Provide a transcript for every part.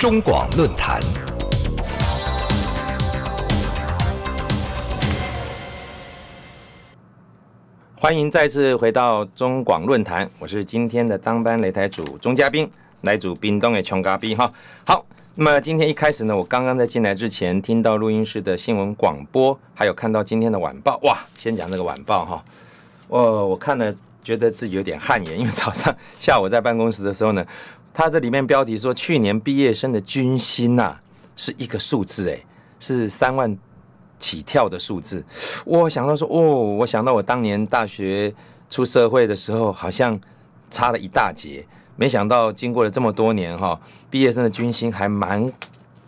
中广论坛，欢迎再次回到中广论坛，我是今天的当班擂台主钟嘉宾，来主冰冻的穷咖碧哈。好，那么今天一开始呢，我刚刚在进来之前听到录音室的新闻广播，还有看到今天的晚报，哇，先讲这个晚报哈。呃，我看了，觉得自己有点汗颜，因为早上、下午在办公室的时候呢。他这里面标题说，去年毕业生的军薪呐，是一个数字，哎，是三万起跳的数字。我想到说，哦，我想到我当年大学出社会的时候，好像差了一大截。没想到经过了这么多年哈，毕业生的军薪还蛮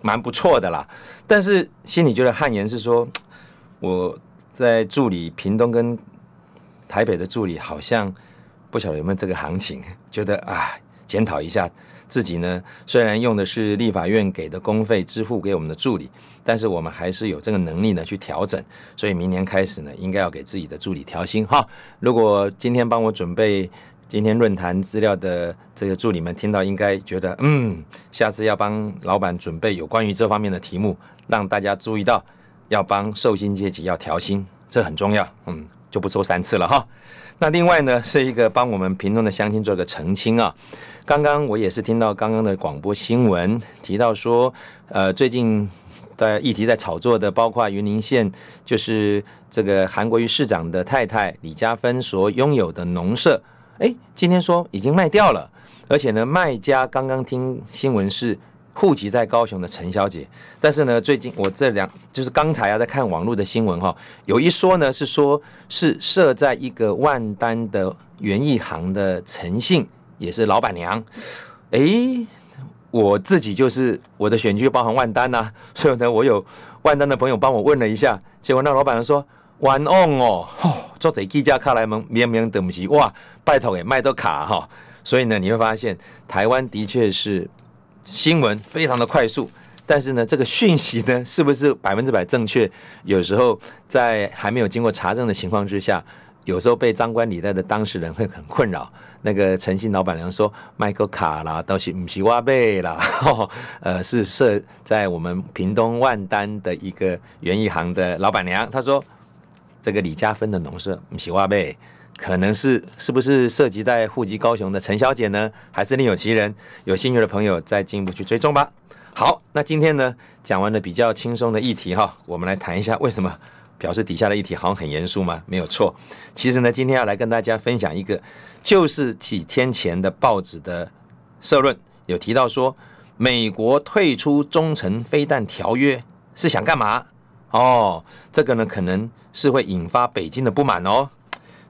蛮不错的啦。但是心里觉得汗颜是说，我在助理屏东跟台北的助理，好像不晓得有没有这个行情，觉得啊。检讨一下自己呢，虽然用的是立法院给的公费支付给我们的助理，但是我们还是有这个能力呢去调整。所以明年开始呢，应该要给自己的助理调薪哈。如果今天帮我准备今天论坛资料的这个助理们听到，应该觉得嗯，下次要帮老板准备有关于这方面的题目，让大家注意到要帮寿星阶级要调薪，这很重要。嗯，就不说三次了哈。那另外呢，是一个帮我们平众的乡亲做个澄清啊。刚刚我也是听到刚刚的广播新闻提到说，呃，最近在议题在炒作的，包括云林县，就是这个韩国瑜市长的太太李嘉芬所拥有的农舍，哎，今天说已经卖掉了，而且呢，卖家刚刚听新闻是户籍在高雄的陈小姐，但是呢，最近我这两就是刚才啊，在看网络的新闻哈，有一说呢是说是设在一个万丹的园艺行的陈姓。也是老板娘，哎，我自己就是我的选区包含万丹呐，所以呢，我有万丹的朋友帮我问了一下，结果那老板娘说玩哦，哦，做贼一家卡莱蒙明明等不起，哇，拜托诶，卖到卡哈。”所以呢，你会发现台湾的确是新闻非常的快速，但是呢，这个讯息呢，是不是百分之百正确？有时候在还没有经过查证的情况之下，有时候被张冠李戴的当事人会很困扰。那个诚信老板娘说，麦克卡啦，倒是唔是挖贝啦，呃，是设在我们屏东万丹的一个园艺行的老板娘。她说，这个李家芬的农舍唔是挖贝，可能是是不是涉及在户籍高雄的陈小姐呢？还是另有其人？有兴趣的朋友再进一步去追踪吧。好，那今天呢，讲完了比较轻松的议题哈，我们来谈一下为什么表示底下的议题好像很严肃吗？没有错，其实呢，今天要来跟大家分享一个。就是几天前的报纸的社论有提到说，美国退出中程飞弹条约是想干嘛？哦，这个呢可能是会引发北京的不满哦。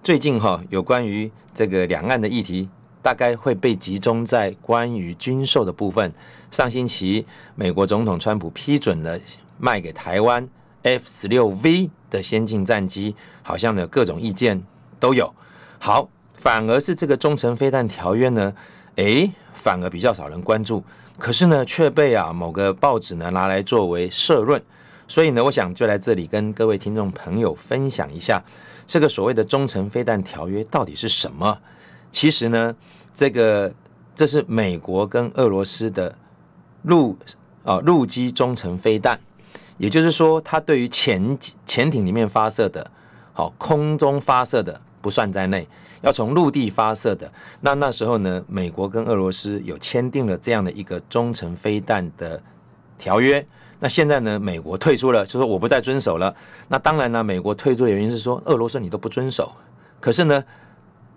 最近哈有关于这个两岸的议题，大概会被集中在关于军售的部分。上星期美国总统川普批准了卖给台湾 F 十六 V 的先进战机，好像呢各种意见都有。好。反而是这个中程飞弹条约呢？诶，反而比较少人关注。可是呢，却被啊某个报纸呢拿来作为社论。所以呢，我想就来这里跟各位听众朋友分享一下这个所谓的中程飞弹条约到底是什么。其实呢，这个这是美国跟俄罗斯的陆啊陆基中程飞弹，也就是说，它对于潜潜艇里面发射的，好空中发射的不算在内。要从陆地发射的，那那时候呢，美国跟俄罗斯有签订了这样的一个中程飞弹的条约。那现在呢，美国退出了，就说我不再遵守了。那当然呢，美国退出的原因是说俄罗斯你都不遵守。可是呢，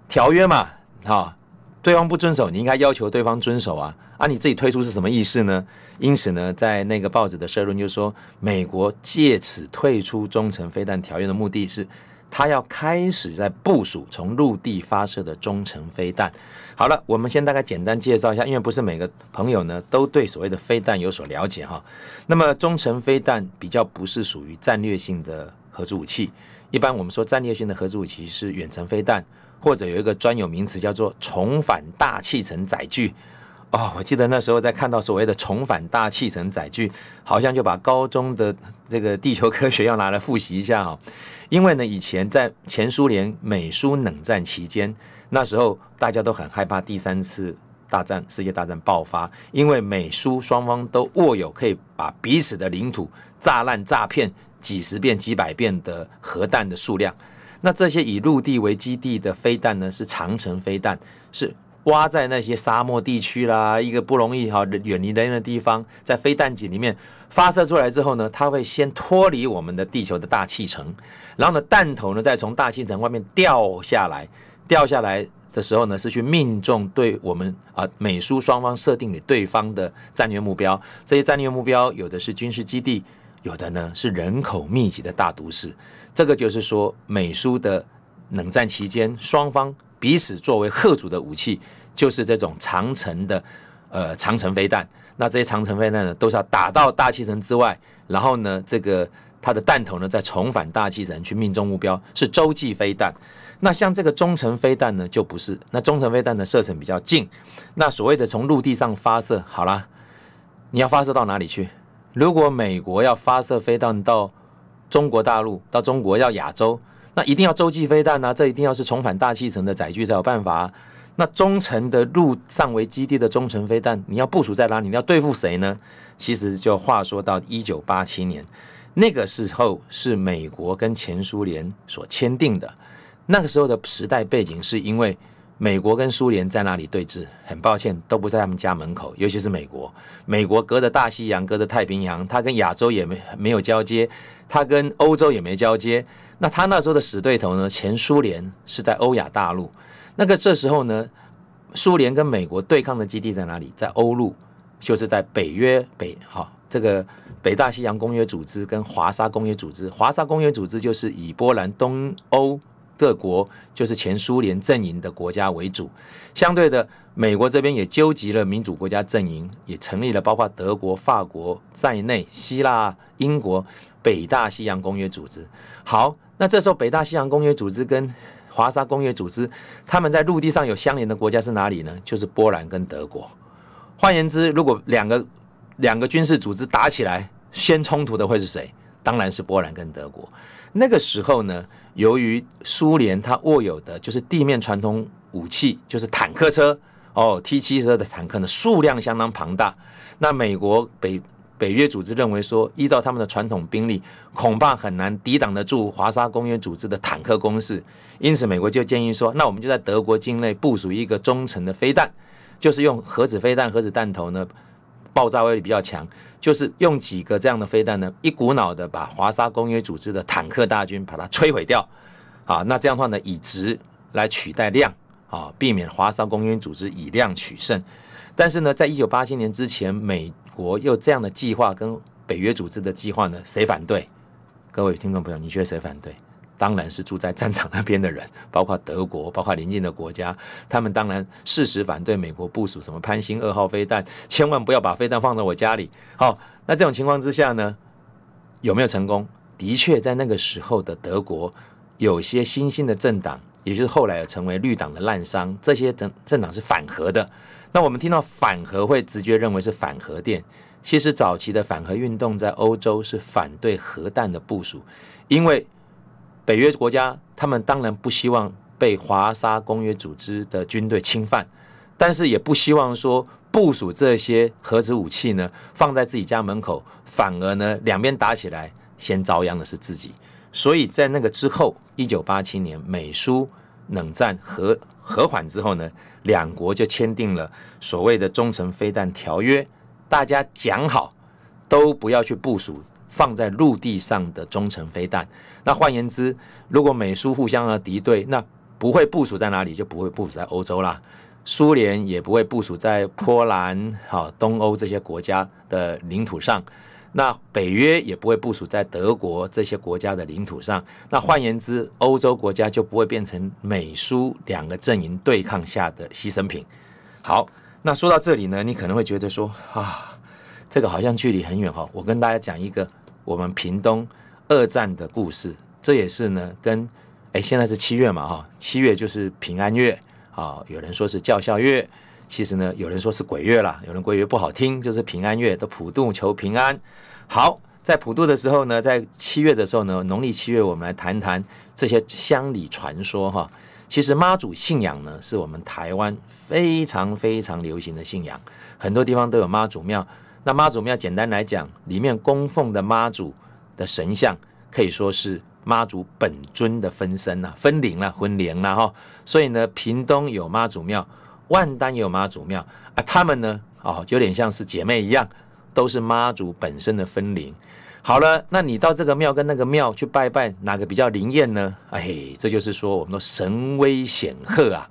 条约嘛，哈，对方不遵守，你应该要求对方遵守啊。啊，你自己退出是什么意思呢？因此呢，在那个报纸的社论就说，美国借此退出中程飞弹条约的目的是。它要开始在部署从陆地发射的中程飞弹。好了，我们先大概简单介绍一下，因为不是每个朋友呢都对所谓的飞弹有所了解哈。那么中程飞弹比较不是属于战略性的核子武器，一般我们说战略性的核子武器是远程飞弹，或者有一个专有名词叫做重返大气层载具。哦，我记得那时候在看到所谓的重返大气层载具，好像就把高中的这个地球科学要拿来复习一下哦。因为呢，以前在前苏联美苏冷战期间，那时候大家都很害怕第三次大战、世界大战爆发，因为美苏双方都握有可以把彼此的领土炸烂、炸片几十遍、几百遍的核弹的数量。那这些以陆地为基地的飞弹呢，是长城飞弹，是。挖在那些沙漠地区啦，一个不容易哈，远离人烟的地方，在飞弹井里面发射出来之后呢，它会先脱离我们的地球的大气层，然后呢，弹头呢再从大气层外面掉下来，掉下来的时候呢，是去命中对我们啊美苏双方设定给对方的战略目标。这些战略目标有的是军事基地，有的呢是人口密集的大都市。这个就是说，美苏的冷战期间，双方。以此作为贺主的武器，就是这种长城的，呃，长城飞弹。那这些长城飞弹呢，都是要打到大气层之外，然后呢，这个它的弹头呢，再重返大气层去命中目标，是洲际飞弹。那像这个中程飞弹呢，就不是。那中程飞弹的射程比较近。那所谓的从陆地上发射，好了，你要发射到哪里去？如果美国要发射飞弹到中国大陆，到中国要亚洲。那一定要洲际飞弹呢？这一定要是重返大气层的载具才有办法。那中程的陆上为基地的中程飞弹，你要部署在哪里？你要对付谁呢？其实就话说到一九八七年，那个时候是美国跟前苏联所签订的。那个时候的时代背景是因为美国跟苏联在哪里对峙？很抱歉，都不在他们家门口。尤其是美国，美国隔着大西洋，隔着太平洋，它跟亚洲也没没有交接。他跟欧洲也没交接，那他那时候的死对头呢？前苏联是在欧亚大陆，那个这时候呢，苏联跟美国对抗的基地在哪里？在欧陆，就是在北约北哈这个北大西洋公约组织跟华沙公约组织，华沙公约组织就是以波兰东欧。各国就是前苏联阵营的国家为主，相对的，美国这边也纠集了民主国家阵营，也成立了包括德国、法国在内、希腊、英国、北大西洋公约组织。好，那这时候北大西洋公约组织跟华沙公约组织，他们在陆地上有相连的国家是哪里呢？就是波兰跟德国。换言之，如果两个两个军事组织打起来，先冲突的会是谁？当然是波兰跟德国。那个时候呢？由于苏联它握有的就是地面传统武器，就是坦克车哦，T 七车的坦克呢数量相当庞大。那美国北北约组织认为说，依照他们的传统兵力，恐怕很难抵挡得住华沙公约组织的坦克攻势。因此，美国就建议说，那我们就在德国境内部署一个中程的飞弹，就是用核子飞弹、核子弹头呢。爆炸威力比较强，就是用几个这样的飞弹呢，一股脑的把华沙公约组织的坦克大军把它摧毁掉，啊，那这样的话呢，以值来取代量，啊，避免华沙公约组织以量取胜。但是呢，在一九八七年之前，美国又这样的计划跟北约组织的计划呢，谁反对？各位听众朋友，你觉得谁反对？当然是住在战场那边的人，包括德国，包括邻近的国家，他们当然事实反对美国部署什么潘兴二号飞弹，千万不要把飞弹放在我家里。好，那这种情况之下呢，有没有成功？的确，在那个时候的德国，有些新兴的政党，也就是后来成为绿党的烂商，这些政政党是反核的。那我们听到反核，会直觉认为是反核电。其实早期的反核运动在欧洲是反对核弹的部署，因为。北约国家，他们当然不希望被华沙公约组织的军队侵犯，但是也不希望说部署这些核子武器呢放在自己家门口，反而呢两边打起来先遭殃的是自己。所以在那个之后，一九八七年美苏冷战和和缓之后呢，两国就签订了所谓的中程飞弹条约，大家讲好都不要去部署放在陆地上的中程飞弹。那换言之，如果美苏互相的敌对，那不会部署在哪里，就不会部署在欧洲啦。苏联也不会部署在波兰、哈东欧这些国家的领土上。那北约也不会部署在德国这些国家的领土上。那换言之，欧洲国家就不会变成美苏两个阵营对抗下的牺牲品。好，那说到这里呢，你可能会觉得说啊，这个好像距离很远哈。我跟大家讲一个我们屏东。二战的故事，这也是呢，跟哎，现在是七月嘛，哈，七月就是平安月，啊，有人说是叫孝月，其实呢，有人说是鬼月啦，有人鬼月不好听，就是平安月，都普渡求平安。好，在普渡的时候呢，在七月的时候呢，农历七月，我们来谈谈这些乡里传说哈。其实妈祖信仰呢，是我们台湾非常非常流行的信仰，很多地方都有妈祖庙。那妈祖庙简单来讲，里面供奉的妈祖。的神像可以说是妈祖本尊的分身呐，分灵了，分灵了哈。所以呢，屏东有妈祖庙，万丹也有妈祖庙啊。他们呢，哦，有点像是姐妹一样，都是妈祖本身的分灵。好了，那你到这个庙跟那个庙去拜拜，哪个比较灵验呢？哎，这就是说我们的神威显赫啊，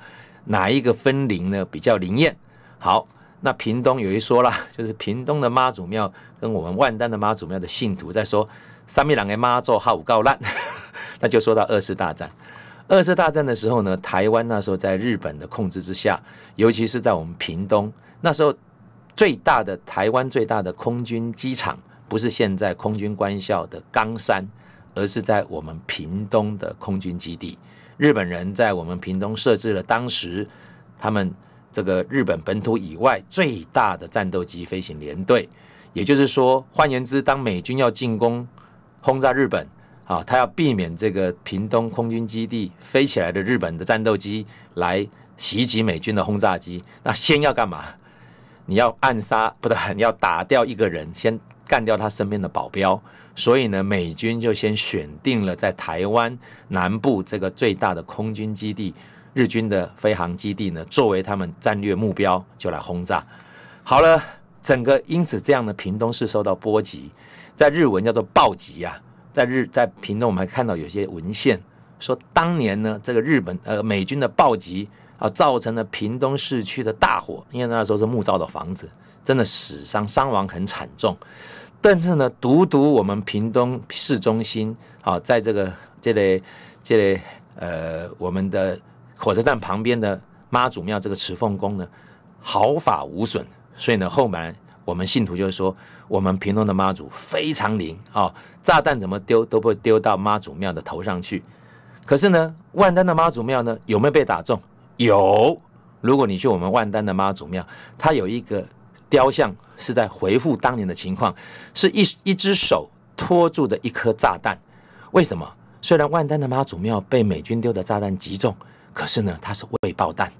哪一个分灵呢比较灵验？好，那屏东有一说了，就是屏东的妈祖庙跟我们万丹的妈祖庙的信徒在说。三米两 M 妈哈五高烂，那就说到二次大战。二次大战的时候呢，台湾那时候在日本的控制之下，尤其是在我们屏东那时候最大的台湾最大的空军机场，不是现在空军官校的冈山，而是在我们屏东的空军基地。日本人在我们屏东设置了当时他们这个日本本土以外最大的战斗机飞行联队，也就是说，换言之，当美军要进攻。轰炸日本啊，他要避免这个屏东空军基地飞起来的日本的战斗机来袭击美军的轰炸机。那先要干嘛？你要暗杀，不对，你要打掉一个人，先干掉他身边的保镖。所以呢，美军就先选定了在台湾南部这个最大的空军基地，日军的飞航基地呢，作为他们战略目标，就来轰炸。好了，整个因此这样的屏东是受到波及。在日文叫做暴击啊，在日，在屏东我们还看到有些文献说，当年呢这个日本呃美军的暴击啊，造成了屏东市区的大火，因为那时候是木造的房子，真的死伤伤亡很惨重。但是呢，独独我们屏东市中心啊，在这个这里这里呃我们的火车站旁边的妈祖庙这个慈凤宫呢，毫发无损。所以呢，后面。我们信徒就是说，我们屏东的妈祖非常灵啊，炸弹怎么丢都不会丢到妈祖庙的头上去。可是呢，万丹的妈祖庙呢有没有被打中？有。如果你去我们万丹的妈祖庙，它有一个雕像是在回复当年的情况，是一一只手托住的一颗炸弹。为什么？虽然万丹的妈祖庙被美军丢的炸弹击中，可是呢，它是未爆弹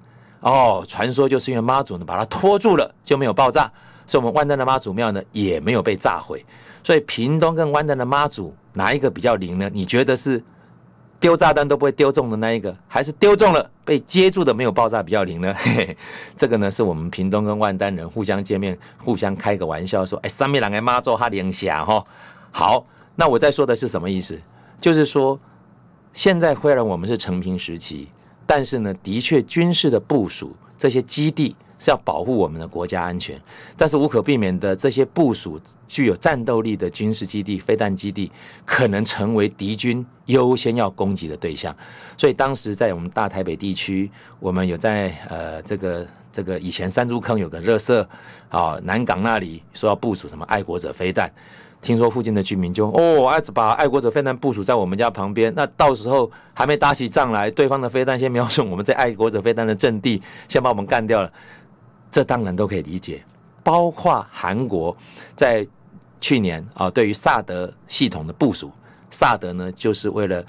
哦。传说就是因为妈祖呢把它拖住了，就没有爆炸。所以，我们万丹的妈祖庙呢也没有被炸毁。所以，屏东跟万丹的妈祖哪一个比较灵呢？你觉得是丢炸弹都不会丢中的那一个，还是丢中了被接住的没有爆炸比较灵呢？这个呢，是我们屏东跟万丹人互相见面、互相开个玩笑说：“哎，三面两哎妈做哈灵霞哈。”好，那我在说的是什么意思？就是说，现在虽然我们是成平时期，但是呢，的确军事的部署这些基地。是要保护我们的国家安全，但是无可避免的，这些部署具有战斗力的军事基地、飞弹基地，可能成为敌军优先要攻击的对象。所以当时在我们大台北地区，我们有在呃这个这个以前三猪坑有个热色，啊南港那里说要部署什么爱国者飞弹，听说附近的居民就哦，爱把爱国者飞弹部署在我们家旁边，那到时候还没打起仗来，对方的飞弹先瞄准我们在爱国者飞弹的阵地，先把我们干掉了。这当然都可以理解，包括韩国在去年啊，对于萨德系统的部署，萨德呢就是为了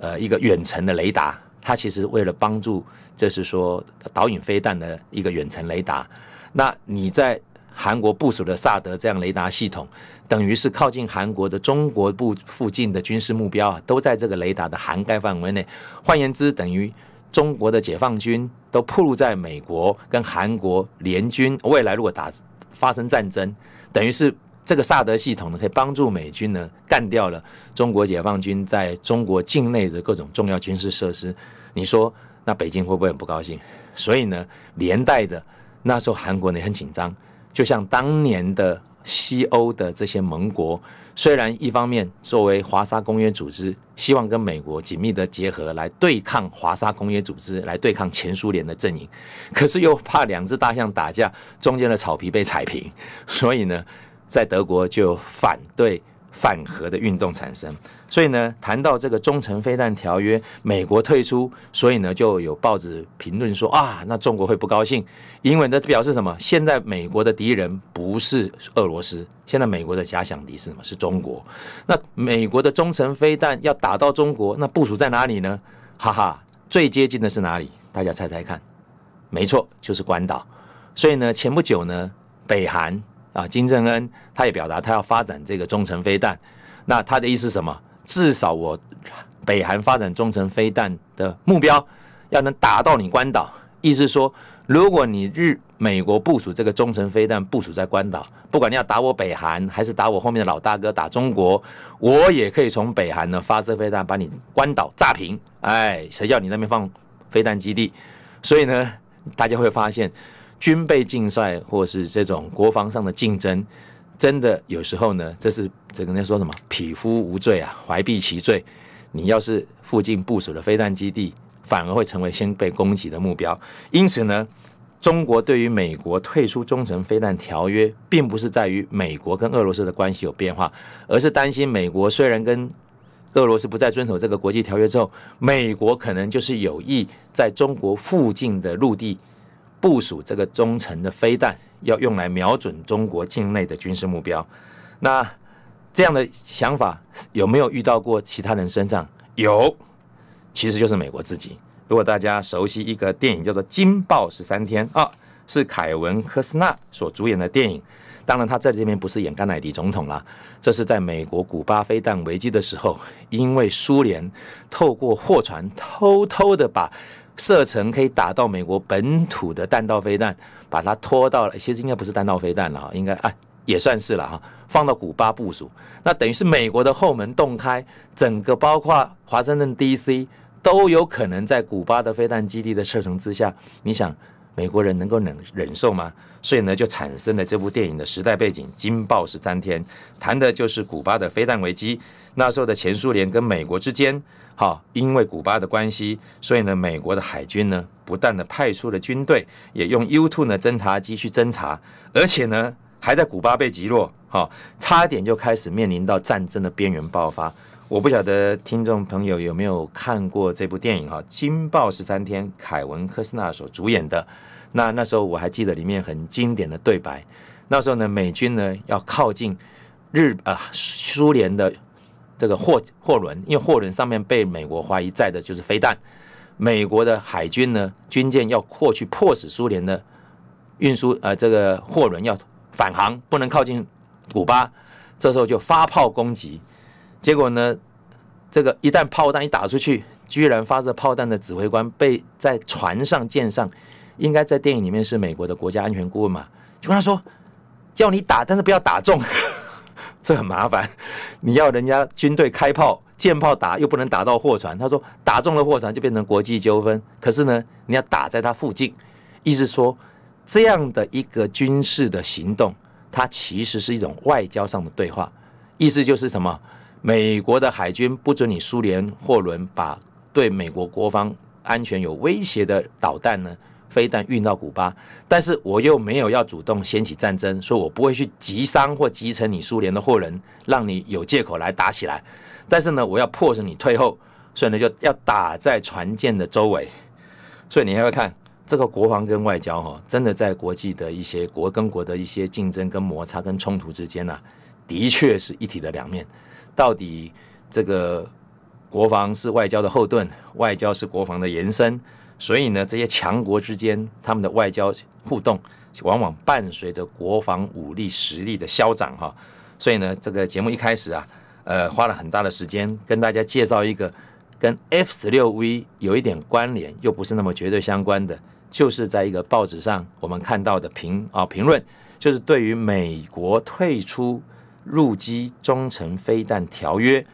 呃一个远程的雷达，它其实为了帮助，就是说导引飞弹的一个远程雷达。那你在韩国部署的萨德这样雷达系统，等于是靠近韩国的中国部附近的军事目标啊，都在这个雷达的涵盖范围内。换言之，等于。中国的解放军都暴露在美国跟韩国联军未来如果打发生战争，等于是这个萨德系统呢可以帮助美军呢干掉了中国解放军在中国境内的各种重要军事设施。你说那北京会不会很不高兴？所以呢，连带的那时候韩国呢很紧张，就像当年的西欧的这些盟国。虽然一方面作为华沙公约组织，希望跟美国紧密的结合来对抗华沙公约组织，来对抗前苏联的阵营，可是又怕两只大象打架，中间的草皮被踩平，所以呢，在德国就反对。反核的运动产生，所以呢，谈到这个中程飞弹条约，美国退出，所以呢，就有报纸评论说啊，那中国会不高兴，因为呢，表示什么？现在美国的敌人不是俄罗斯，现在美国的假想敌是什么？是中国。那美国的中程飞弹要打到中国，那部署在哪里呢？哈哈，最接近的是哪里？大家猜猜看，没错，就是关岛。所以呢，前不久呢，北韩。啊，金正恩他也表达，他要发展这个中程飞弹。那他的意思是什么？至少我北韩发展中程飞弹的目标，要能打到你关岛。意思说，如果你日美国部署这个中程飞弹部署在关岛，不管你要打我北韩，还是打我后面的老大哥打中国，我也可以从北韩呢发射飞弹把你关岛炸平。哎，谁叫你那边放飞弹基地？所以呢，大家会发现。军备竞赛，或是这种国防上的竞争，真的有时候呢，这是这跟人家说什么“匹夫无罪，啊怀璧其罪”。你要是附近部署了飞弹基地，反而会成为先被攻击的目标。因此呢，中国对于美国退出《中程飞弹条约》，并不是在于美国跟俄罗斯的关系有变化，而是担心美国虽然跟俄罗斯不再遵守这个国际条约之后，美国可能就是有意在中国附近的陆地。部署这个中程的飞弹，要用来瞄准中国境内的军事目标。那这样的想法有没有遇到过其他人身上？有，其实就是美国自己。如果大家熟悉一个电影，叫做《惊爆十三天》，啊，是凯文·科斯纳所主演的电影。当然，他在这边不是演甘乃迪总统啦，这是在美国古巴飞弹危机的时候，因为苏联透过货船偷偷的把。射程可以打到美国本土的弹道飞弹，把它拖到了，其实应该不是弹道飞弹了哈，应该啊也算是了哈，放到古巴部署，那等于是美国的后门洞开，整个包括华盛顿 D.C. 都有可能在古巴的飞弹基地的射程之下，你想美国人能够忍忍受吗？所以呢，就产生了这部电影的时代背景，《惊爆十三天》，谈的就是古巴的飞弹危机，那时候的前苏联跟美国之间。好，因为古巴的关系，所以呢，美国的海军呢，不断的派出了军队，也用 u two 呢侦察机去侦察，而且呢，还在古巴被击落，哈，差点就开始面临到战争的边缘爆发。我不晓得听众朋友有没有看过这部电影哈，《金爆十三天》，凯文科斯纳所主演的。那那时候我还记得里面很经典的对白，那时候呢，美军呢要靠近日啊苏联的。这个货货轮，因为货轮上面被美国怀疑载的就是飞弹，美国的海军呢军舰要过去，迫使苏联的运输呃这个货轮要返航，不能靠近古巴，这时候就发炮攻击，结果呢这个一旦炮弹一打出去，居然发射炮弹的指挥官被在船上舰上，应该在电影里面是美国的国家安全顾问嘛，就跟他说，叫你打，但是不要打中。这很麻烦，你要人家军队开炮、舰炮打，又不能打到货船。他说，打中了货船就变成国际纠纷。可是呢，你要打在它附近，意思说，这样的一个军事的行动，它其实是一种外交上的对话。意思就是什么？美国的海军不准你苏联货轮把对美国国防安全有威胁的导弹呢？非但运到古巴，但是我又没有要主动掀起战争，说我不会去击伤或击沉你苏联的货轮，让你有借口来打起来。但是呢，我要迫使你退后，所以呢就要打在船舰的周围。所以你还没看这个国防跟外交？哈，真的在国际的一些国跟国的一些竞争、跟摩擦、跟冲突之间呢，的确是一体的两面。到底这个国防是外交的后盾，外交是国防的延伸。所以呢，这些强国之间他们的外交互动，往往伴随着国防武力实力的消长哈。所以呢，这个节目一开始啊，呃，花了很大的时间跟大家介绍一个跟 F 十六 V 有一点关联又不是那么绝对相关的，就是在一个报纸上我们看到的评啊评论，就是对于美国退出入基中程飞弹条约，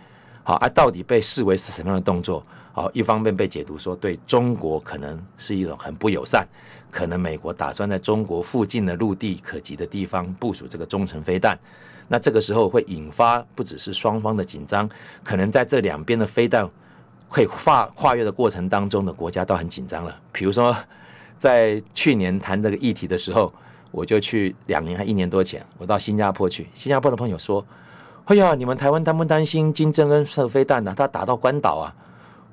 好，它到底被视为是什么样的动作？好，一方面被解读说对中国可能是一种很不友善，可能美国打算在中国附近的陆地可及的地方部署这个中程飞弹，那这个时候会引发不只是双方的紧张，可能在这两边的飞弹会跨跨越的过程当中的国家都很紧张了。比如说，在去年谈这个议题的时候，我就去两年还一年多前，我到新加坡去，新加坡的朋友说：“哎呀，你们台湾担不担心金正恩射飞弹呢？他打到关岛啊？”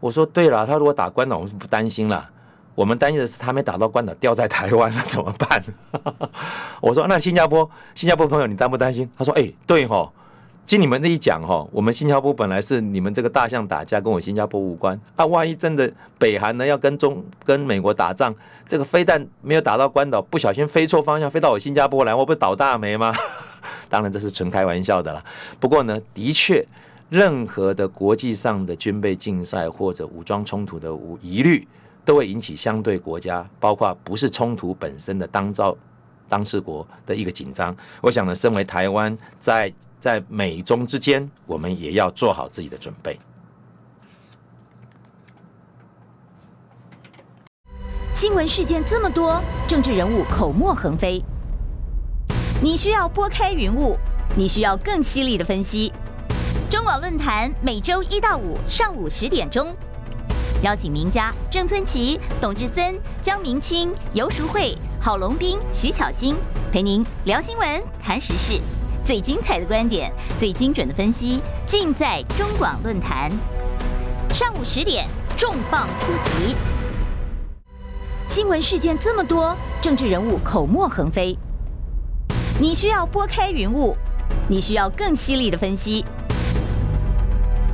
我说对了，他如果打关岛，我们不担心了。我们担心的是他没打到关岛，掉在台湾了怎么办？我说那新加坡，新加坡朋友，你担不担心？他说哎，对哈，经你们这一讲哈，我们新加坡本来是你们这个大象打架跟我新加坡无关啊。万一真的北韩呢要跟中跟美国打仗，这个飞弹没有打到关岛，不小心飞错方向飞到我新加坡来，我不倒大霉吗？当然这是纯开玩笑的了。不过呢，的确。任何的国际上的军备竞赛或者武装冲突的疑虑，都会引起相对国家，包括不是冲突本身的当造当事国的一个紧张。我想呢，身为台湾，在在美中之间，我们也要做好自己的准备。新闻事件这么多，政治人物口沫横飞，你需要拨开云雾，你需要更犀利的分析。中广论坛每周一到五上午十点钟，邀请名家郑村奇、董志森、江明清、尤淑慧、郝龙斌、徐巧兴，陪您聊新闻、谈时事，最精彩的观点，最精准的分析，尽在中广论坛。上午十点，重磅出击。新闻事件这么多，政治人物口沫横飞，你需要拨开云雾，你需要更犀利的分析。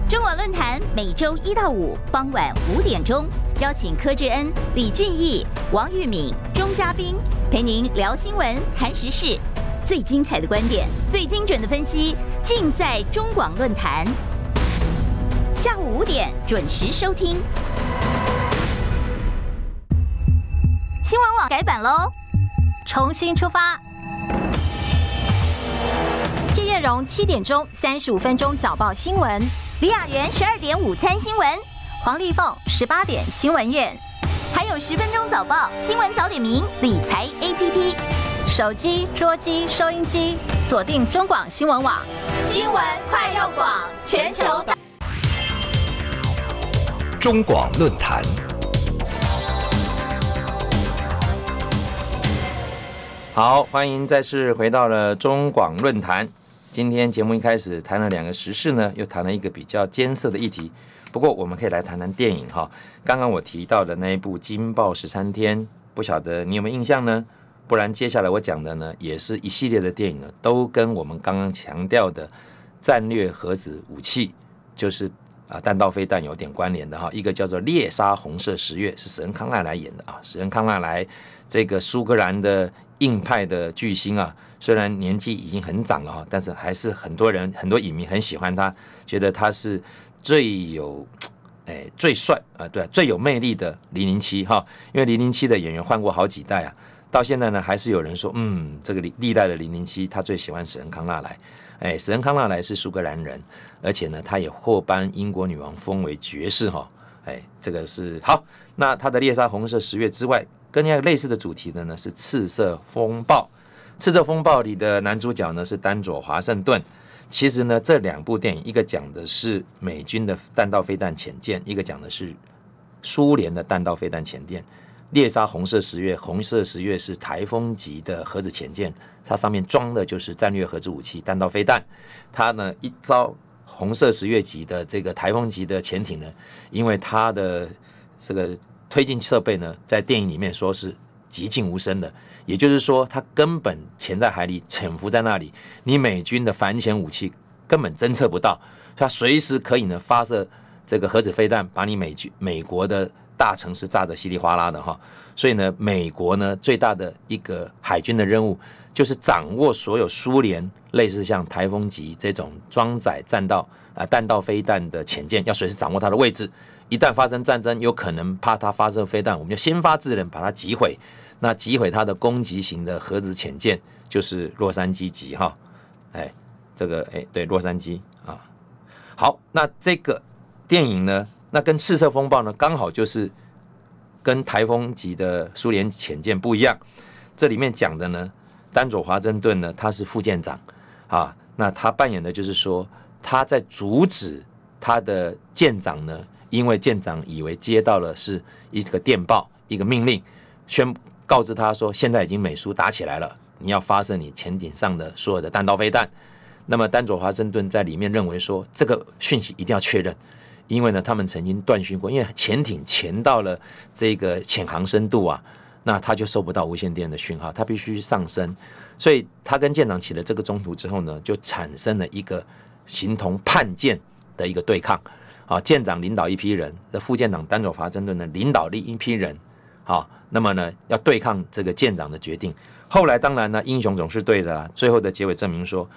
中广论坛每周一到五傍晚五点钟，邀请柯志恩、李俊毅、王玉敏、钟嘉宾陪您聊新闻、谈时事，最精彩的观点、最精准的分析，尽在中广论坛。下午五点准时收听。新闻网改版喽，重新出发。谢艳荣七点钟三十五分钟早报新闻。李雅媛十二点午餐新闻，黄丽凤十八点新闻院，还有十分钟早报新闻早点名理财 APP，手机、桌机、收音机锁定中广新闻网，新闻快又广，全球中广论坛，好，欢迎再次回到了中广论坛。今天节目一开始谈了两个时事呢，又谈了一个比较艰涩的议题。不过我们可以来谈谈电影哈。刚刚我提到的那一部《惊爆十三天》，不晓得你有没有印象呢？不然接下来我讲的呢，也是一系列的电影呢，都跟我们刚刚强调的战略核子武器，就是啊弹道飞弹有点关联的哈。一个叫做《猎杀红色十月》，是史恩康纳来演的啊，史恩康纳来这个苏格兰的硬派的巨星啊。虽然年纪已经很长了哈，但是还是很多人很多影迷很喜欢他，觉得他是最有哎最帅啊对最有魅力的零零七哈，因为零零七的演员换过好几代啊，到现在呢还是有人说嗯这个历历代的零零七他最喜欢史恩康纳莱，哎史恩康纳莱是苏格兰人，而且呢他也获颁英国女王封为爵士哈，哎这个是好，那他的猎杀红色十月之外，跟个类似的主题的呢是赤色风暴。《赤色风暴》里的男主角呢是丹佐华盛顿。其实呢，这两部电影一个讲的是美军的弹道飞弹潜舰，一个讲的是苏联的弹道飞弹潜舰。猎杀红色十月，红色十月是台风级的核子潜舰，它上面装的就是战略核子武器弹道飞弹。它呢，一招红色十月级的这个台风级的潜艇呢，因为它的这个推进设备呢，在电影里面说是。寂静无声的，也就是说，它根本潜在海里，潜伏在那里，你美军的反潜武器根本侦测不到，它随时可以呢发射这个核子飞弹，把你美军美国的大城市炸得稀里哗啦的哈。所以呢，美国呢最大的一个海军的任务，就是掌握所有苏联类似像台风级这种装载战道啊弹道飞弹的潜舰，要随时掌握它的位置。一旦发生战争，有可能怕它发射飞弹，我们就先发制人，把它击毁。那击毁它的攻击型的核子潜舰就是洛杉矶级哈，哎，这个哎，对洛杉矶啊，好，那这个电影呢，那跟《赤色风暴》呢，刚好就是跟台风级的苏联潜舰不一样。这里面讲的呢，丹佐华盛顿呢，他是副舰长啊，那他扮演的就是说他在阻止他的舰长呢。因为舰长以为接到了是一个电报，一个命令，宣告知他说现在已经美苏打起来了，你要发射你潜艇上的所有的弹道飞弹。那么丹佐华盛顿在里面认为说这个讯息一定要确认，因为呢他们曾经断讯过，因为潜艇潜到了这个潜航深度啊，那他就收不到无线电的讯号，他必须上升，所以他跟舰长起了这个中途之后呢，就产生了一个形同叛舰的一个对抗。啊，舰长领导一批人，这副舰长丹佐·华针顿呢，领导力一批人。好，那么呢，要对抗这个舰长的决定。后来当然呢，英雄总是对的啦。最后的结尾证明说，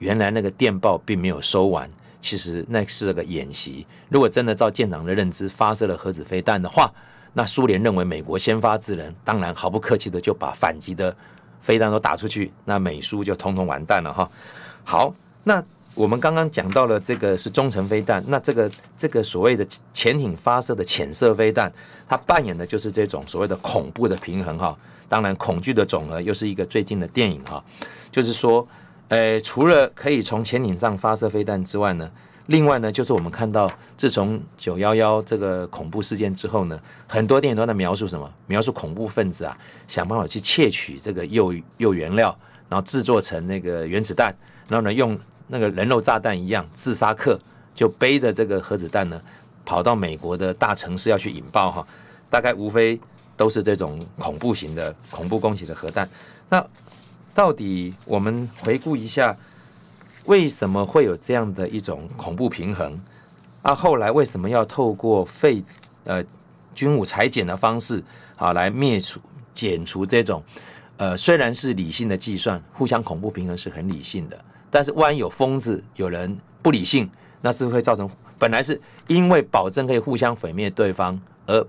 原来那个电报并没有收完，其实那是个演习。如果真的照舰长的认知发射了核子飞弹的话，那苏联认为美国先发制人，当然毫不客气的就把反击的飞弹都打出去，那美苏就通通完蛋了哈。好，那。我们刚刚讲到了这个是中程飞弹，那这个这个所谓的潜艇发射的潜射飞弹，它扮演的就是这种所谓的恐怖的平衡哈。当然，恐惧的总额又是一个最近的电影哈，就是说，呃，除了可以从潜艇上发射飞弹之外呢，另外呢，就是我们看到自从九幺幺这个恐怖事件之后呢，很多电影都在描述什么，描述恐怖分子啊，想办法去窃取这个铀铀原料，然后制作成那个原子弹，然后呢用。那个人肉炸弹一样，自杀客就背着这个核子弹呢，跑到美国的大城市要去引爆哈，大概无非都是这种恐怖型的恐怖攻击的核弹。那到底我们回顾一下，为什么会有这样的一种恐怖平衡？啊，后来为什么要透过废呃军武裁减的方式啊来灭除减除这种呃虽然是理性的计算，互相恐怖平衡是很理性的。但是，万一有疯子、有人不理性，那是会造成本来是因为保证可以互相毁灭对方，而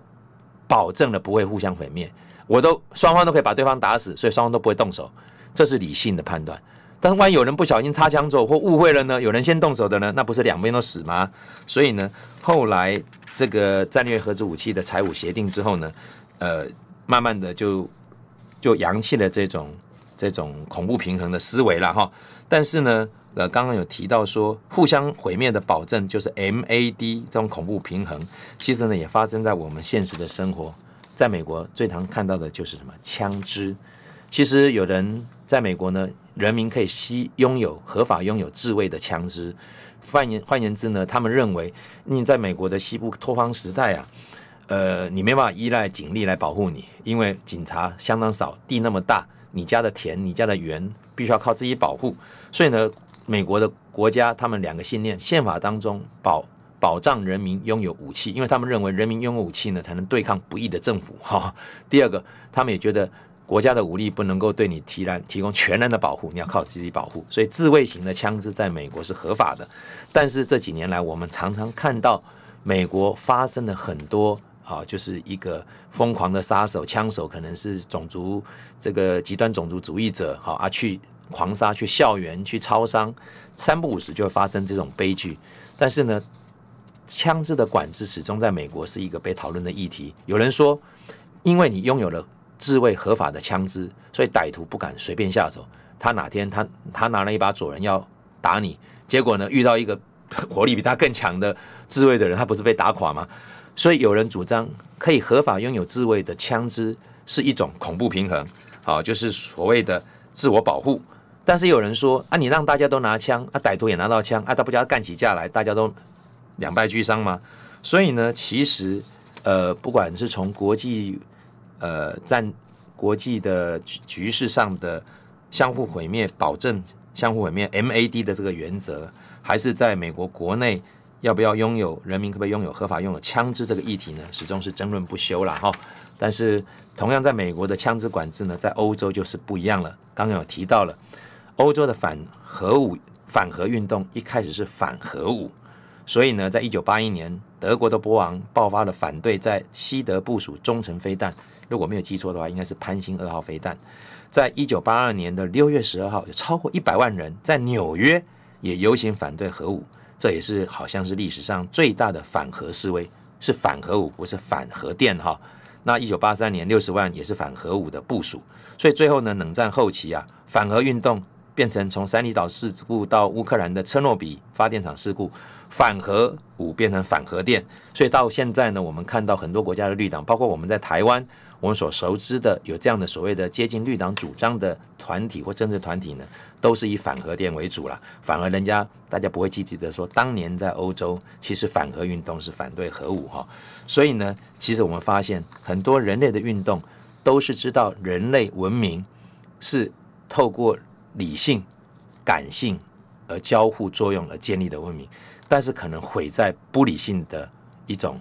保证了不会互相毁灭。我都双方都可以把对方打死，所以双方都不会动手，这是理性的判断。但万一有人不小心擦枪走或误会了呢？有人先动手的呢？那不是两边都死吗？所以呢，后来这个战略核子武器的财务协定之后呢，呃，慢慢的就就扬弃了这种。这种恐怖平衡的思维了哈，但是呢，呃，刚刚有提到说互相毁灭的保证就是 MAD 这种恐怖平衡，其实呢也发生在我们现实的生活，在美国最常看到的就是什么枪支，其实有人在美国呢，人民可以吸拥有合法拥有自卫的枪支，换言换言之呢，他们认为你在美国的西部拓荒时代啊，呃，你没办法依赖警力来保护你，因为警察相当少，地那么大。你家的田，你家的园，必须要靠自己保护。所以呢，美国的国家他们两个信念：宪法当中保保障人民拥有武器，因为他们认为人民拥有武器呢，才能对抗不义的政府。哈，第二个，他们也觉得国家的武力不能够对你提然提供全然的保护，你要靠自己保护。所以自卫型的枪支在美国是合法的。但是这几年来，我们常常看到美国发生了很多。好，就是一个疯狂的杀手、枪手，可能是种族这个极端种族主义者，好啊，去狂杀，去校园，去超商，三不五时就会发生这种悲剧。但是呢，枪支的管制始终在美国是一个被讨论的议题。有人说，因为你拥有了自卫合法的枪支，所以歹徒不敢随便下手。他哪天他他拿了一把左轮要打你，结果呢遇到一个火 力比他更强的自卫的人，他不是被打垮吗？所以有人主张可以合法拥有自卫的枪支是一种恐怖平衡，好，就是所谓的自我保护。但是有人说啊，你让大家都拿枪，那歹徒也拿到枪，啊，他不就要干起架来，大家都两败俱伤吗？所以呢，其实呃，不管是从国际呃战国际的局势上的相互毁灭，保证相互毁灭 MAD 的这个原则，还是在美国国内。要不要拥有人民可不可以拥有合法拥有枪支这个议题呢？始终是争论不休了哈。但是，同样在美国的枪支管制呢，在欧洲就是不一样了。刚刚有提到了，欧洲的反核武反核运动一开始是反核武，所以呢，在一九八一年，德国的波昂爆发了反对在西德部署中程飞弹。如果没有记错的话，应该是潘兴二号飞弹。在一九八二年的六月十二号，有超过一百万人在纽约也游行反对核武。这也是好像是历史上最大的反核示威，是反核武，不是反核电哈。那一九八三年六十万也是反核武的部署，所以最后呢，冷战后期啊，反核运动。变成从三里岛事故到乌克兰的车诺比发电厂事故，反核五变成反核电，所以到现在呢，我们看到很多国家的绿党，包括我们在台湾，我们所熟知的有这样的所谓的接近绿党主张的团体或政治团体呢，都是以反核电为主了。反而人家大家不会积极的说，当年在欧洲其实反核运动是反对核武哈。所以呢，其实我们发现很多人类的运动都是知道人类文明是透过。理性、感性而交互作用而建立的文明，但是可能毁在不理性的，一种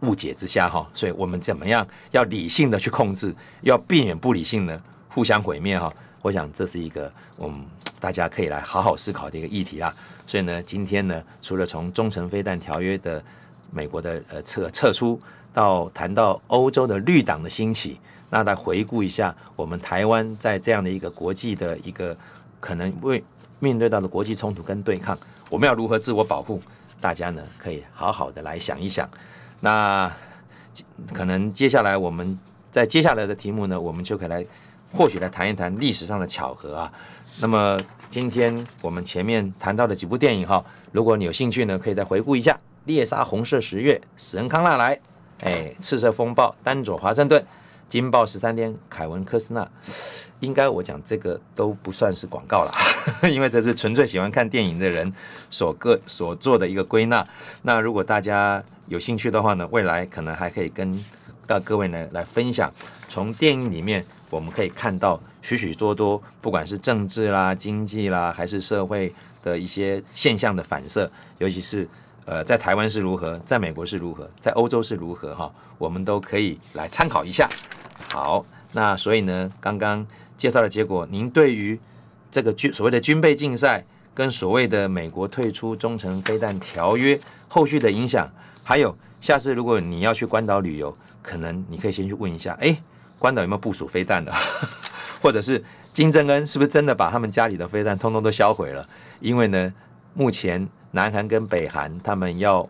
误解之下哈。所以，我们怎么样要理性的去控制，要避免不理性的互相毁灭哈。我想这是一个我们大家可以来好好思考的一个议题啊。所以呢，今天呢，除了从《中程飞弹条约》的美国的呃撤撤出，到谈到欧洲的绿党的兴起，那来回顾一下我们台湾在这样的一个国际的一个。可能会面对到的国际冲突跟对抗，我们要如何自我保护？大家呢可以好好的来想一想。那可能接下来我们在接下来的题目呢，我们就可以来或许来谈一谈历史上的巧合啊。那么今天我们前面谈到的几部电影哈，如果你有兴趣呢，可以再回顾一下《猎杀红色十月》死人康纳来，哎，《赤色风暴》丹佐华盛顿。《金报》十三天，凯文科斯纳，应该我讲这个都不算是广告了，因为这是纯粹喜欢看电影的人所个所做的一个归纳。那如果大家有兴趣的话呢，未来可能还可以跟到各位呢来分享，从电影里面我们可以看到许许多多，不管是政治啦、经济啦，还是社会的一些现象的反射，尤其是呃在台湾是如何，在美国是如何，在欧洲是如何哈，我们都可以来参考一下。好，那所以呢，刚刚介绍的结果，您对于这个所谓的军备竞赛跟所谓的美国退出中程飞弹条约后续的影响，还有下次如果你要去关岛旅游，可能你可以先去问一下，哎，关岛有没有部署飞弹的，或者是金正恩是不是真的把他们家里的飞弹通通都销毁了？因为呢，目前南韩跟北韩他们要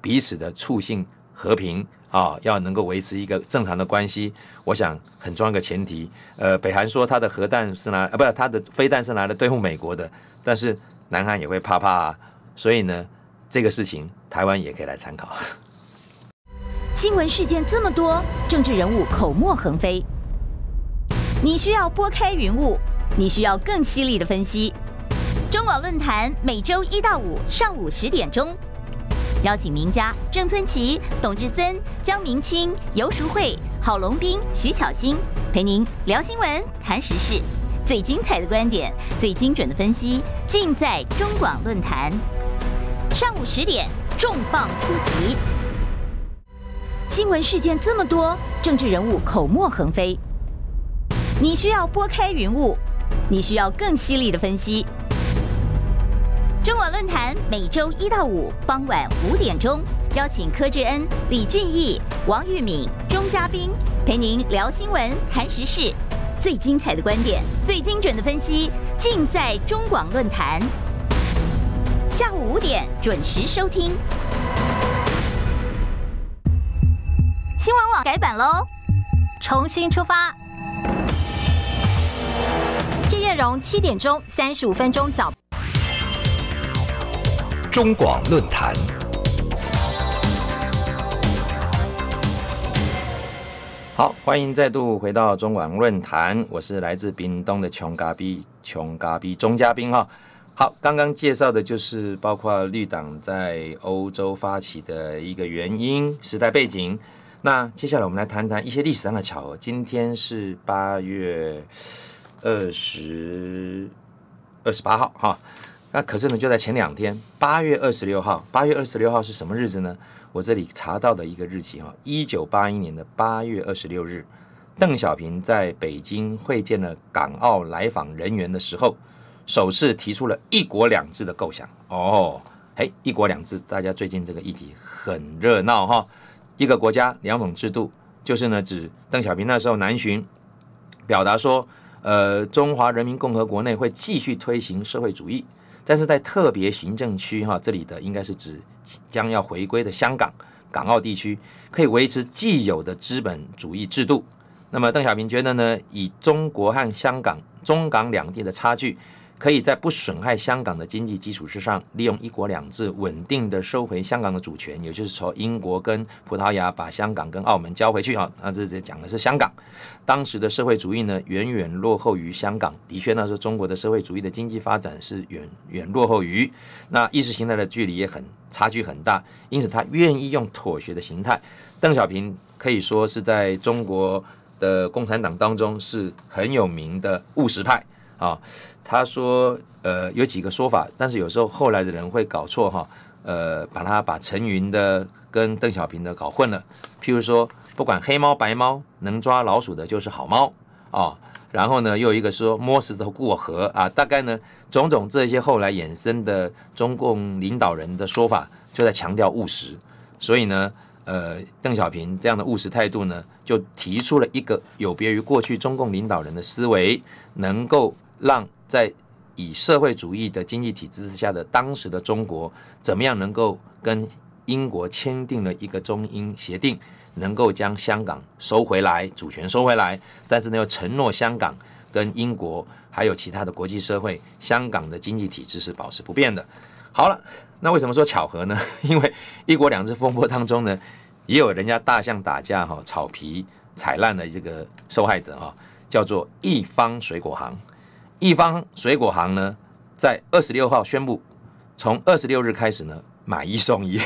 彼此的促进和平。啊，要能够维持一个正常的关系，我想很重要的个前提。呃，北韩说他的核弹是拿，呃，不是他的飞弹是拿来对付美国的，但是南韩也会怕怕，所以呢，这个事情台湾也可以来参考。新闻事件这么多，政治人物口沫横飞，你需要拨开云雾，你需要更犀利的分析。中广论坛每周一到五上午十点钟。邀请名家郑春奇、董志森、江明清、游淑慧、郝龙斌、徐巧兴陪您聊新闻、谈时事，最精彩的观点、最精准的分析，尽在中广论坛。上午十点，重磅出击。新闻事件这么多，政治人物口沫横飞，你需要拨开云雾，你需要更犀利的分析。中广论坛每周一到五傍晚五点钟，邀请柯志恩、李俊毅、王玉敏、钟嘉宾陪您聊新闻、谈时事，最精彩的观点、最精准的分析，尽在中广论坛。下午五点准时收听。新闻网改版喽，重新出发。谢艳蓉七点钟三十五分钟早。中广论坛，好，欢迎再度回到中广论坛，我是来自屏东的穷咖逼，穷咖逼中嘉宾哈。好，刚刚介绍的就是包括绿党在欧洲发起的一个原因、时代背景。那接下来我们来谈谈一些历史上的巧合。今天是八月二十二十八号哈。那可是呢，就在前两天，八月二十六号，八月二十六号是什么日子呢？我这里查到的一个日期哈，一九八一年的八月二十六日，邓小平在北京会见了港澳来访人员的时候，首次提出了一国两制的构想。哦，嘿，一国两制，大家最近这个议题很热闹哈。一个国家，两种制度，就是呢，指邓小平那时候南巡，表达说，呃，中华人民共和国内会继续推行社会主义。但是在特别行政区，哈，这里的应该是指将要回归的香港、港澳地区，可以维持既有的资本主义制度。那么，邓小平觉得呢？以中国和香港、中港两地的差距。可以在不损害香港的经济基础之上，利用一国两制稳定的收回香港的主权，也就是从英国跟葡萄牙把香港跟澳门交回去啊。那这这讲的是香港，当时的社会主义呢远远落后于香港，的确那是中国的社会主义的经济发展是远远落后于，那意识形态的距离也很差距很大，因此他愿意用妥协的形态。邓小平可以说是在中国的共产党当中是很有名的务实派啊。他说，呃，有几个说法，但是有时候后来的人会搞错哈，呃，把他把陈云的跟邓小平的搞混了。譬如说，不管黑猫白猫，能抓老鼠的就是好猫啊。然后呢，又一个说摸石头过河啊。大概呢，种种这些后来衍生的中共领导人的说法，就在强调务实。所以呢，呃，邓小平这样的务实态度呢，就提出了一个有别于过去中共领导人的思维，能够让。在以社会主义的经济体制之下的当时的中国，怎么样能够跟英国签订了一个中英协定，能够将香港收回来，主权收回来，但是呢又承诺香港跟英国还有其他的国际社会，香港的经济体制是保持不变的。好了，那为什么说巧合呢？因为一国两制风波当中呢，也有人家大象打架哈，草皮踩烂了，这个受害者啊，叫做一方水果行。一方水果行呢，在二十六号宣布，从二十六日开始呢，买一送一，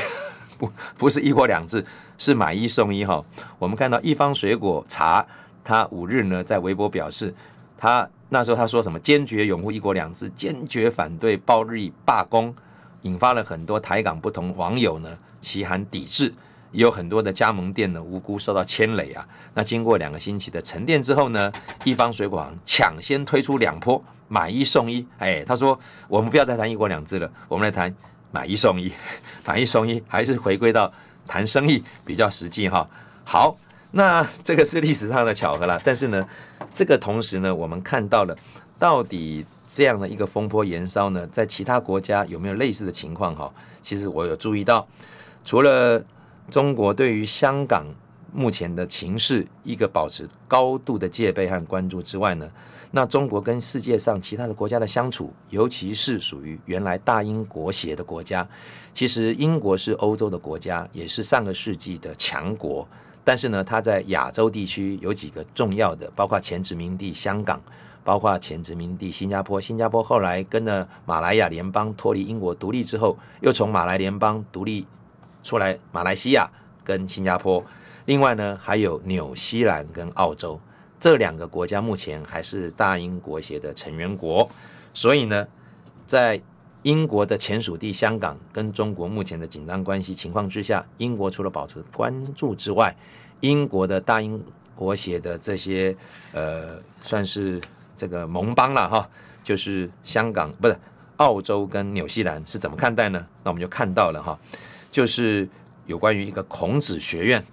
不不是一国两制，是买一送一哈。我们看到一方水果茶，他五日呢在微博表示，他那时候他说什么坚决拥护一国两制，坚决反对暴力罢工，引发了很多台港不同网友呢齐喊抵制。有很多的加盟店呢，无辜受到牵累啊。那经过两个星期的沉淀之后呢，一方水果行抢先推出两波买一送一。哎，他说我们不要再谈一国两制了，我们来谈买一送一，买一送一，还是回归到谈生意比较实际哈。好，那这个是历史上的巧合了。但是呢，这个同时呢，我们看到了到底这样的一个风波延烧呢，在其他国家有没有类似的情况哈？其实我有注意到，除了中国对于香港目前的情势，一个保持高度的戒备和关注之外呢，那中国跟世界上其他的国家的相处，尤其是属于原来大英国协的国家，其实英国是欧洲的国家，也是上个世纪的强国，但是呢，它在亚洲地区有几个重要的，包括前殖民地香港，包括前殖民地新加坡。新加坡后来跟着马来亚联邦脱离英国独立之后，又从马来联邦独立。出来，马来西亚跟新加坡，另外呢还有纽西兰跟澳洲这两个国家目前还是大英国协的成员国，所以呢，在英国的前属地香港跟中国目前的紧张关系情况之下，英国除了保持关注之外，英国的大英国协的这些呃算是这个盟邦了哈，就是香港不是澳洲跟纽西兰是怎么看待呢？那我们就看到了哈。就是有关于一个孔子学院，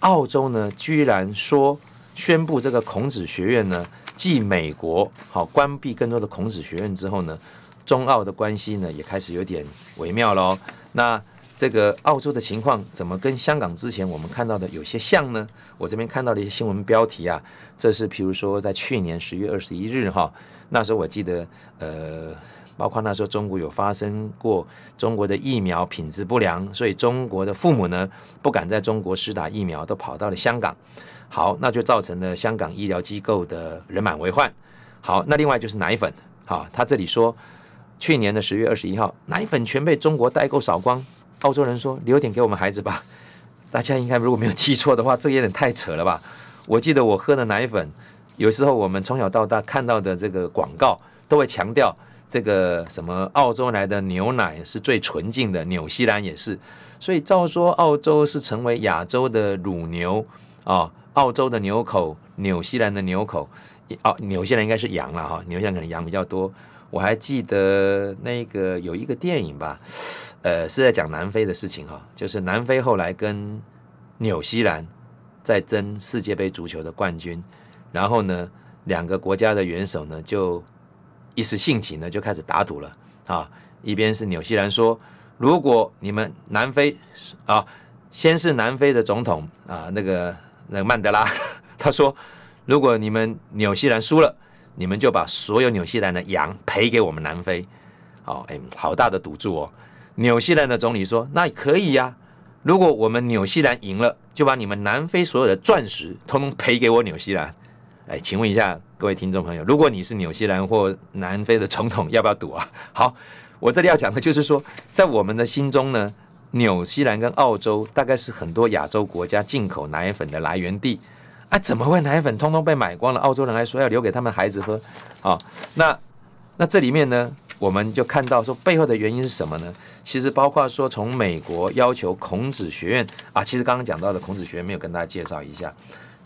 澳洲呢居然说宣布这个孔子学院呢，继美国好关闭更多的孔子学院之后呢，中澳的关系呢也开始有点微妙喽。那这个澳洲的情况怎么跟香港之前我们看到的有些像呢？我这边看到的一些新闻标题啊，这是譬如说在去年十月二十一日哈，那时候我记得呃。包括那时候中国有发生过中国的疫苗品质不良，所以中国的父母呢不敢在中国施打疫苗，都跑到了香港。好，那就造成了香港医疗机构的人满为患。好，那另外就是奶粉。好，他这里说，去年的十月二十一号，奶粉全被中国代购扫光。澳洲人说，留点给我们孩子吧。大家应该如果没有记错的话，这有点太扯了吧？我记得我喝的奶粉，有时候我们从小到大看到的这个广告都会强调。这个什么澳洲来的牛奶是最纯净的，纽西兰也是，所以照说澳洲是成为亚洲的乳牛啊，澳洲的牛口，纽西兰的牛口，哦，纽西兰应该是羊了哈，纽西兰可能羊比较多。我还记得那个有一个电影吧，呃，是在讲南非的事情哈，就是南非后来跟纽西兰在争世界杯足球的冠军，然后呢，两个国家的元首呢就。一时兴起呢，就开始打赌了啊！一边是纽西兰说，如果你们南非啊，先是南非的总统啊，那个那个曼德拉，他说，如果你们纽西兰输了，你们就把所有纽西兰的羊赔给我们南非。好，哎，好大的赌注哦！纽西兰的总理说，那可以呀，如果我们纽西兰赢了，就把你们南非所有的钻石通通赔给我纽西兰。哎，请问一下。各位听众朋友，如果你是纽西兰或南非的总统，要不要赌啊？好，我这里要讲的就是说，在我们的心中呢，纽西兰跟澳洲大概是很多亚洲国家进口奶粉的来源地啊，怎么会奶粉通通被买光了？澳洲人还说，要留给他们孩子喝啊。那那这里面呢，我们就看到说背后的原因是什么呢？其实包括说从美国要求孔子学院啊，其实刚刚讲到的孔子学院没有跟大家介绍一下。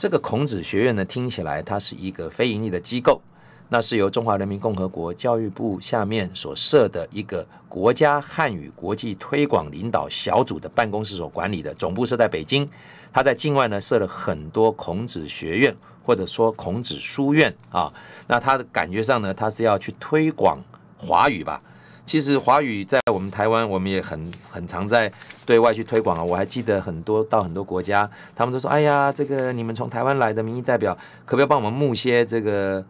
这个孔子学院呢，听起来它是一个非盈利的机构，那是由中华人民共和国教育部下面所设的一个国家汉语国际推广领导小组的办公室所管理的，总部设在北京。他在境外呢设了很多孔子学院或者说孔子书院啊，那他的感觉上呢，他是要去推广华语吧。其实华语在我们台湾，我们也很很常在对外去推广啊。我还记得很多到很多国家，他们都说：“哎呀，这个你们从台湾来的民意代表，可不要帮我们募些这个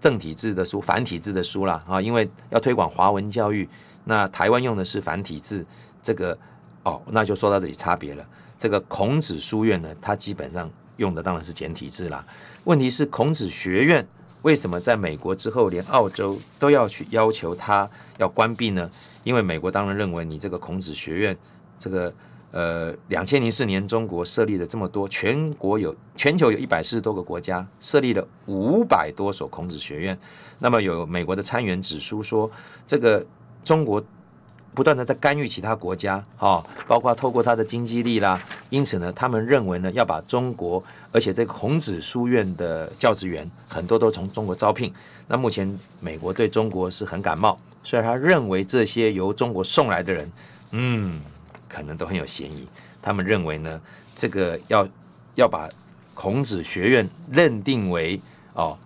正体字的书、繁体字的书啦啊！因为要推广华文教育，那台湾用的是繁体字，这个哦，那就说到这里差别了。这个孔子书院呢，它基本上用的当然是简体字啦。问题是孔子学院为什么在美国之后，连澳洲都要去要求它？要关闭呢？因为美国当然认为你这个孔子学院，这个呃，两千零四年中国设立了这么多，全国有全球有一百四十多个国家设立了五百多所孔子学院。那么有美国的参议员指出说，这个中国不断的在干预其他国家，哈，包括透过他的经济力啦。因此呢，他们认为呢，要把中国，而且这个孔子书院的教职员很多都从中国招聘。那目前美国对中国是很感冒。虽然他认为这些由中国送来的人，嗯，可能都很有嫌疑。他们认为呢，这个要要把孔子学院认定为哦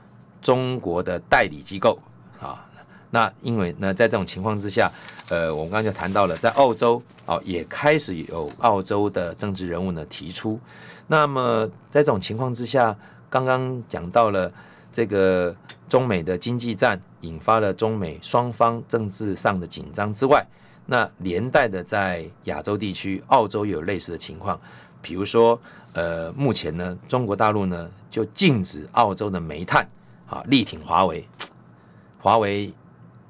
中国的代理机构啊。那因为呢，在这种情况之下，呃，我们刚才就谈到了，在澳洲哦也开始有澳洲的政治人物呢提出。那么在这种情况之下，刚刚讲到了。这个中美的经济战引发了中美双方政治上的紧张之外，那连带的在亚洲地区，澳洲也有类似的情况。比如说，呃，目前呢，中国大陆呢就禁止澳洲的煤炭，啊，力挺华为。华为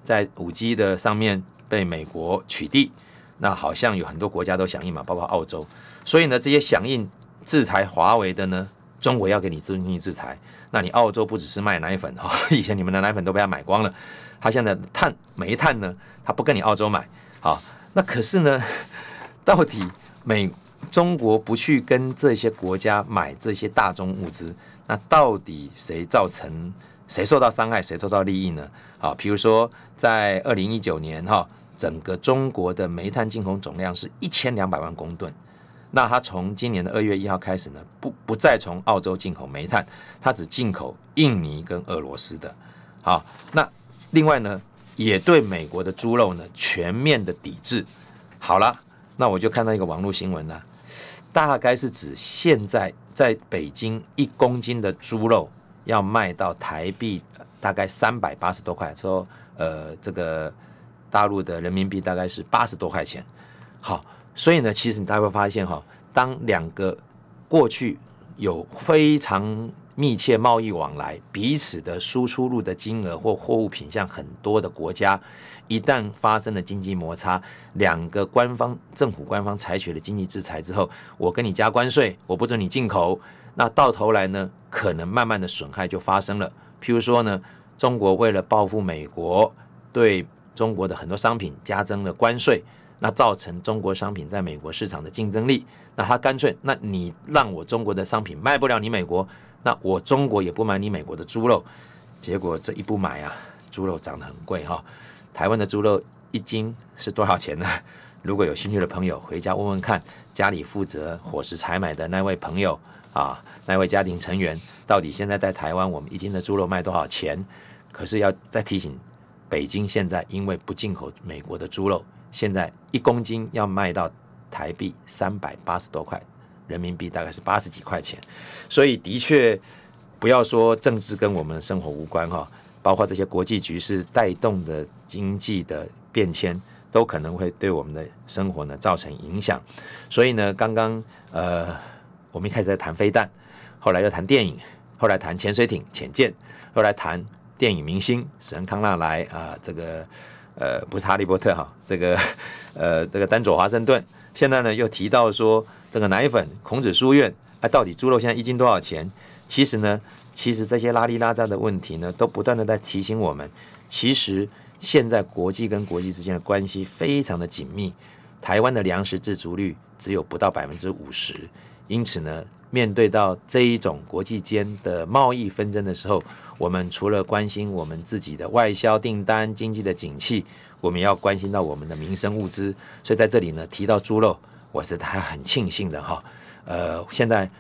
在五 G 的上面被美国取缔，那好像有很多国家都响应嘛，包括澳洲。所以呢，这些响应制裁华为的呢，中国要给你资，济制裁。那你澳洲不只是卖奶粉哈，以前你们的奶粉都被他买光了，他现在碳煤炭呢，他不跟你澳洲买啊，那可是呢，到底美中国不去跟这些国家买这些大宗物资，那到底谁造成谁受到伤害，谁受到利益呢？啊，比如说在二零一九年哈，整个中国的煤炭进口总量是一千两百万公吨。那它从今年的二月一号开始呢，不不再从澳洲进口煤炭，它只进口印尼跟俄罗斯的。好，那另外呢，也对美国的猪肉呢全面的抵制。好了，那我就看到一个网络新闻呢，大概是指现在在北京一公斤的猪肉要卖到台币大概三百八十多块，说呃这个大陆的人民币大概是八十多块钱。好。所以呢，其实你大家会发现哈，当两个过去有非常密切贸易往来、彼此的输出入的金额或货物品项很多的国家，一旦发生了经济摩擦，两个官方政府官方采取了经济制裁之后，我跟你加关税，我不准你进口，那到头来呢，可能慢慢的损害就发生了。譬如说呢，中国为了报复美国对中国的很多商品加征了关税。那造成中国商品在美国市场的竞争力，那他干脆，那你让我中国的商品卖不了你美国，那我中国也不买你美国的猪肉，结果这一不买啊，猪肉涨得很贵哈。台湾的猪肉一斤是多少钱呢？如果有兴趣的朋友回家问问看，家里负责伙食采买的那位朋友啊，那位家庭成员到底现在在台湾我们一斤的猪肉卖多少钱？可是要再提醒，北京现在因为不进口美国的猪肉。现在一公斤要卖到台币三百八十多块，人民币大概是八十几块钱，所以的确不要说政治跟我们的生活无关哈，包括这些国际局势带动的经济的变迁，都可能会对我们的生活呢造成影响。所以呢，刚刚呃我们一开始在谈飞弹，后来又谈电影，后来谈潜水艇、潜舰，后来谈电影明星史康纳来啊这个。呃，不是哈利波特哈，这个，呃，这个丹佐华盛顿现在呢又提到说，这个奶粉、孔子书院，哎，到底猪肉现在一斤多少钱？其实呢，其实这些拉里拉扎的问题呢，都不断的在提醒我们，其实现在国际跟国际之间的关系非常的紧密，台湾的粮食自足率只有不到百分之五十，因此呢。面对到这一种国际间的贸易纷争的时候，我们除了关心我们自己的外销订单、经济的景气，我们要关心到我们的民生物资。所以在这里呢，提到猪肉，我是他很庆幸的哈。呃，现在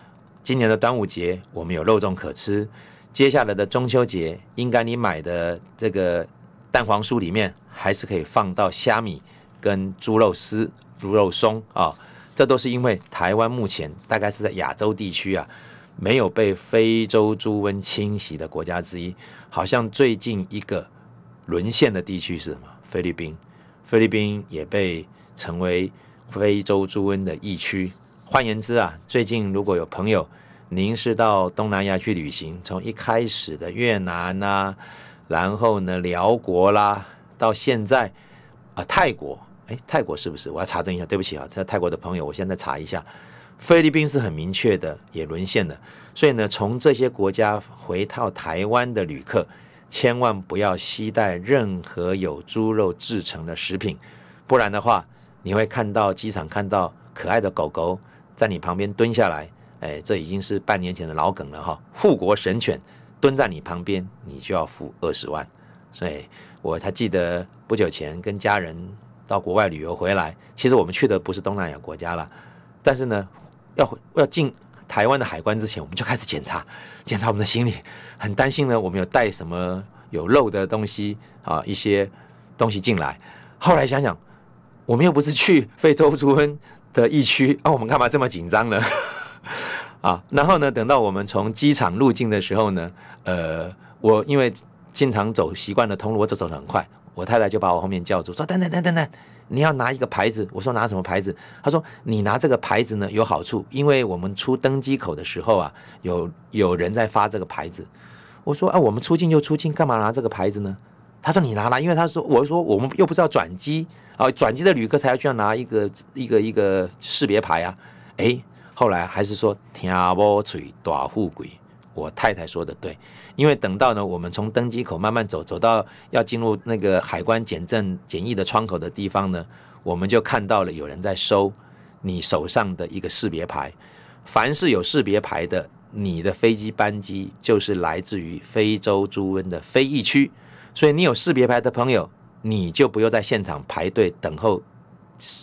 今年的端午节，我们有肉粽可吃；接下来的中秋节，应该你买的这个蛋黄酥里面，还是可以放到虾米跟猪肉丝、猪肉松啊。这都是因为台湾目前大概是在亚洲地区啊，没有被非洲猪瘟侵袭的国家之一。好像最近一个沦陷的地区是什么？菲律宾，菲律宾也被成为非洲猪瘟的疫区。换言之啊，最近如果有朋友您是到东南亚去旅行，从一开始的越南呐，然后呢，辽国啦，到现在啊，泰国。哎，泰国是不是？我要查证一下。对不起啊，这泰国的朋友，我现在查一下。菲律宾是很明确的，也沦陷了。所以呢，从这些国家回套台湾的旅客，千万不要携带任何有猪肉制成的食品，不然的话，你会看到机场看到可爱的狗狗在你旁边蹲下来。哎，这已经是半年前的老梗了哈。护国神犬蹲在你旁边，你就要付二十万。所以我还记得不久前跟家人。到国外旅游回来，其实我们去的不是东南亚国家了，但是呢，要要进台湾的海关之前，我们就开始检查，检查我们的行李，很担心呢，我们有带什么有漏的东西啊，一些东西进来。后来想想，我们又不是去非洲猪瘟的疫区，啊，我们干嘛这么紧张呢？啊，然后呢，等到我们从机场入境的时候呢，呃，我因为经常走习惯的通路，我走走的很快。我太太就把我后面叫住，说：“等等等等等，你要拿一个牌子。”我说：“拿什么牌子？”她说：“你拿这个牌子呢有好处，因为我们出登机口的时候啊，有有人在发这个牌子。”我说：“啊，我们出境就出境，干嘛拿这个牌子呢？”她说：“你拿了，因为他说，我说我们又不是要转机啊，转机的旅客才要需要拿一个一个一个识别牌啊。”哎，后来还是说听我嘴大富贵。我太太说的对，因为等到呢，我们从登机口慢慢走，走到要进入那个海关检证检疫的窗口的地方呢，我们就看到了有人在收你手上的一个识别牌。凡是有识别牌的，你的飞机班机就是来自于非洲猪瘟的非疫区，所以你有识别牌的朋友，你就不用在现场排队等候，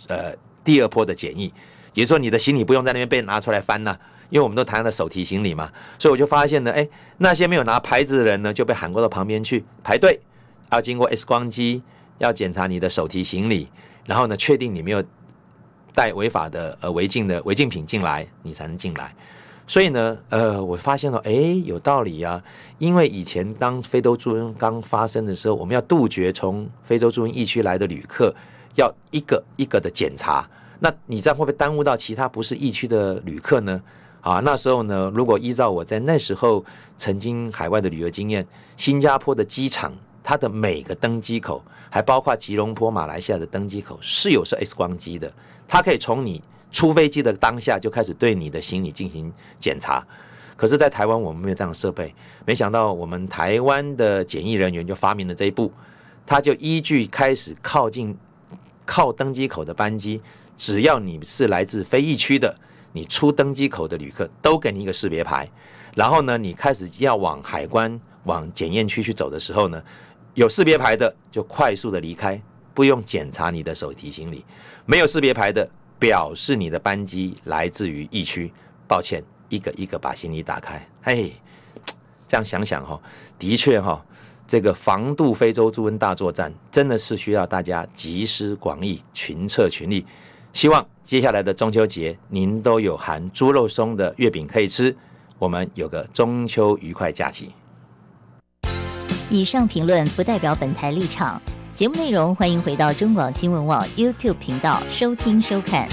呃，第二波的检疫，也就是说你的行李不用在那边被拿出来翻了。因为我们都谈了手提行李嘛，所以我就发现呢，哎，那些没有拿牌子的人呢，就被喊过到旁边去排队，要经过 X 光机，要检查你的手提行李，然后呢，确定你没有带违法的呃违禁的违禁品进来，你才能进来。所以呢，呃，我发现了，哎，有道理啊。因为以前当非洲猪瘟刚发生的时候，我们要杜绝从非洲猪瘟疫区来的旅客，要一个一个的检查。那你这样会不会耽误到其他不是疫区的旅客呢？啊，那时候呢，如果依照我在那时候曾经海外的旅游经验，新加坡的机场它的每个登机口，还包括吉隆坡马来西亚的登机口，是有设 X 光机的，它可以从你出飞机的当下就开始对你的行李进行检查。可是，在台湾我们没有这样的设备，没想到我们台湾的检疫人员就发明了这一步，他就依据开始靠近靠登机口的班机，只要你是来自非疫区的。你出登机口的旅客都给你一个识别牌，然后呢，你开始要往海关往检验区去走的时候呢，有识别牌的就快速的离开，不用检查你的手提行李；没有识别牌的，表示你的班机来自于疫区，抱歉，一个一个把行李打开。嘿，这样想想哈，的确哈，这个防杜非洲猪瘟大作战真的是需要大家集思广益，群策群力。希望接下来的中秋节，您都有含猪肉松的月饼可以吃。我们有个中秋愉快假期。以上评论不代表本台立场。节目内容欢迎回到中广新闻网 YouTube 频道收听收看。